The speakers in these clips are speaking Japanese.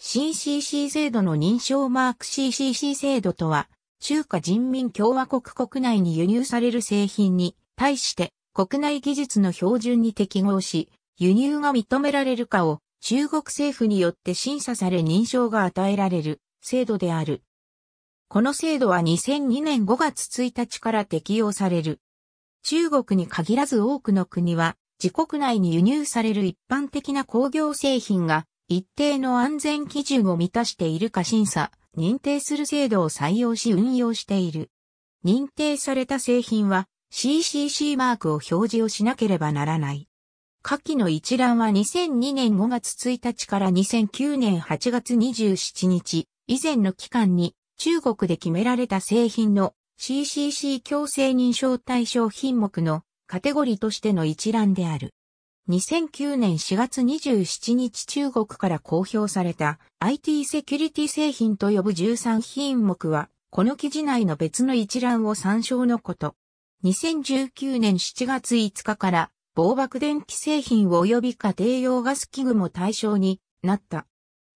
CCC 制度の認証マーク CCC 制度とは、中華人民共和国国内に輸入される製品に対して国内技術の標準に適合し、輸入が認められるかを中国政府によって審査され認証が与えられる制度である。この制度は2002年5月1日から適用される。中国に限らず多くの国は自国内に輸入される一般的な工業製品が一定の安全基準を満たしているか審査、認定する制度を採用し運用している。認定された製品は CCC マークを表示をしなければならない。下記の一覧は2002年5月1日から2009年8月27日以前の期間に中国で決められた製品の CCC 強制認証対象品目のカテゴリとしての一覧である。2009年4月27日中国から公表された IT セキュリティ製品と呼ぶ13品目は、この記事内の別の一覧を参照のこと。2019年7月5日から防爆電気製品及び家庭用ガス器具も対象になった。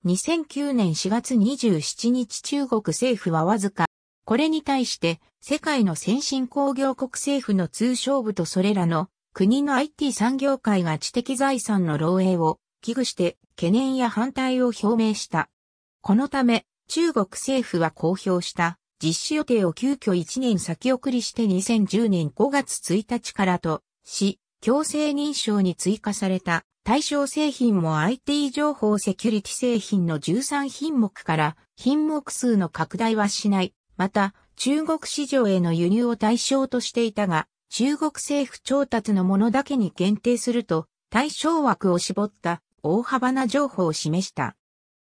2009年4月27日中国政府はわずか、これに対して世界の先進工業国政府の通商部とそれらの国の IT 産業界が知的財産の漏洩を危惧して懸念や反対を表明した。このため、中国政府は公表した実施予定を急遽1年先送りして2010年5月1日からとし、強制認証に追加された対象製品も IT 情報セキュリティ製品の13品目から品目数の拡大はしない。また、中国市場への輸入を対象としていたが、中国政府調達のものだけに限定すると対象枠を絞った大幅な情報を示した。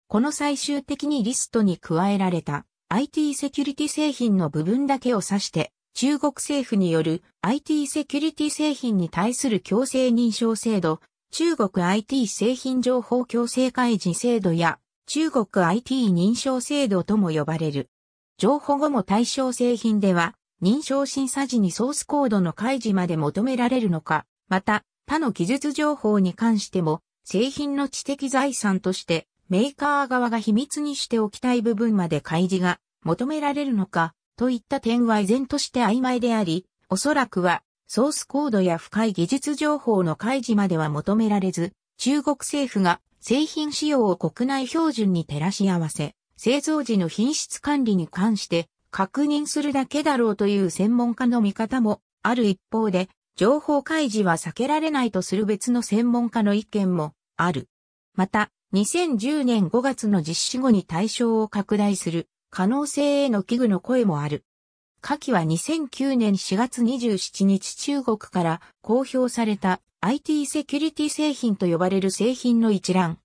この最終的にリストに加えられた IT セキュリティ製品の部分だけを指して中国政府による IT セキュリティ製品に対する強制認証制度、中国 IT 製品情報強制開示制度や中国 IT 認証制度とも呼ばれる。情報後も対象製品では認証審査時にソースコードの開示まで求められるのか、また、他の技術情報に関しても、製品の知的財産として、メーカー側が秘密にしておきたい部分まで開示が求められるのか、といった点は依然として曖昧であり、おそらくは、ソースコードや深い技術情報の開示までは求められず、中国政府が製品仕様を国内標準に照らし合わせ、製造時の品質管理に関して確認するだけだろうという専門家の見方もある一方で、情報開示は避けられないとする別の専門家の意見もある。また、2010年5月の実施後に対象を拡大する可能性への危惧の声もある。下記は2009年4月27日中国から公表された IT セキュリティ製品と呼ばれる製品の一覧。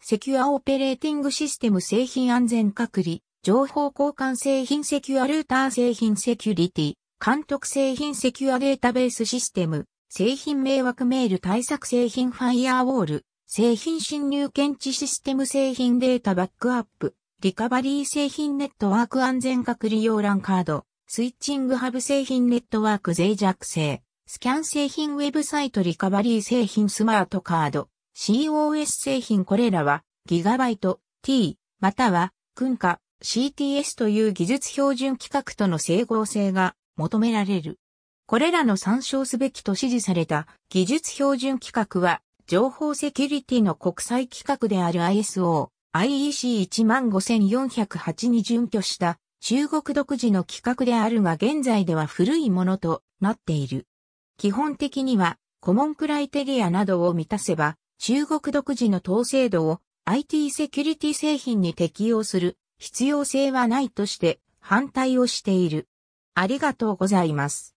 セキュアオペレーティングシステム製品安全隔離情報交換製品セキュアルーター製品セキュリティ、監督製品セキュアデータベースシステム、製品迷惑メール対策製品ファイアウォール、製品侵入検知システム製品データバックアップ、リカバリー製品ネットワーク安全隔離用ランカード、スイッチングハブ製品ネットワーク脆弱性、スキャン製品ウェブサイトリカバリー製品スマートカード、COS 製品これらは、ギガバイト、T、または、訓下、CTS という技術標準規格との整合性が求められる。これらの参照すべきと指示された技術標準規格は情報セキュリティの国際規格である ISO、IEC15408 に準拠した中国独自の規格であるが現在では古いものとなっている。基本的にはコモンクライテリアなどを満たせば中国独自の統制度を IT セキュリティ製品に適用する必要性はないとして反対をしている。ありがとうございます。